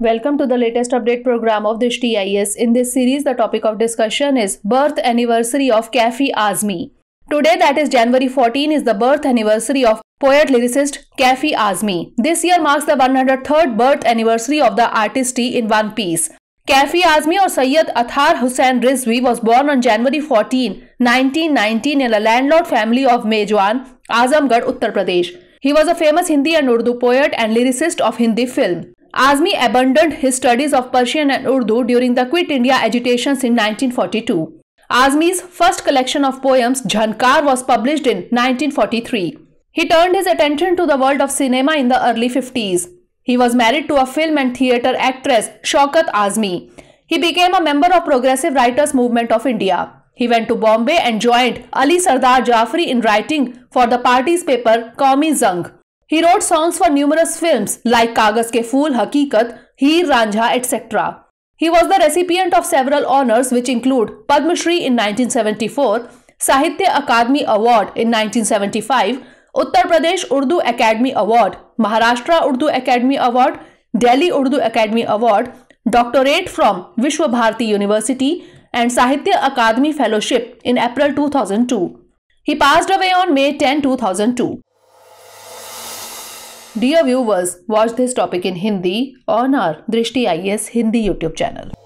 Welcome to the latest update program of the STIS. In this series, the topic of discussion is birth anniversary of Kafi Azmi. Today, that is January 14, is the birth anniversary of poet lyricist Kafi Azmi. This year marks the 103rd birth anniversary of the artist in one piece. Kafi Azmi or Sayyid Athar Hussain Rizvi was born on January 14, 1919 in a landlord family of Mejwan, Azamgarh, Uttar Pradesh. He was a famous Hindi and Urdu poet and lyricist of Hindi film. Azmi abandoned his studies of Persian and Urdu during the Quit India agitations in 1942. Azmi's first collection of poems, Jhankar, was published in 1943. He turned his attention to the world of cinema in the early 50s. He was married to a film and theatre actress, Shaukat Azmi. He became a member of Progressive Writers Movement of India. He went to Bombay and joined Ali Sardar Jafri in writing for the party's paper Karmi Zang. He wrote songs for numerous films like Kagas Ke Fool, Hakikat, Heer Ranjha, etc. He was the recipient of several honors which include Padma Shri in 1974, Sahitya Akademi Award in 1975, Uttar Pradesh Urdu Academy Award, Maharashtra Urdu Academy Award, Delhi Urdu Academy Award, doctorate from Vishwa Bharati University and Sahitya Akademi Fellowship in April 2002. He passed away on May 10, 2002. Dear viewers watch this topic in Hindi on our Drishti I S Hindi YouTube channel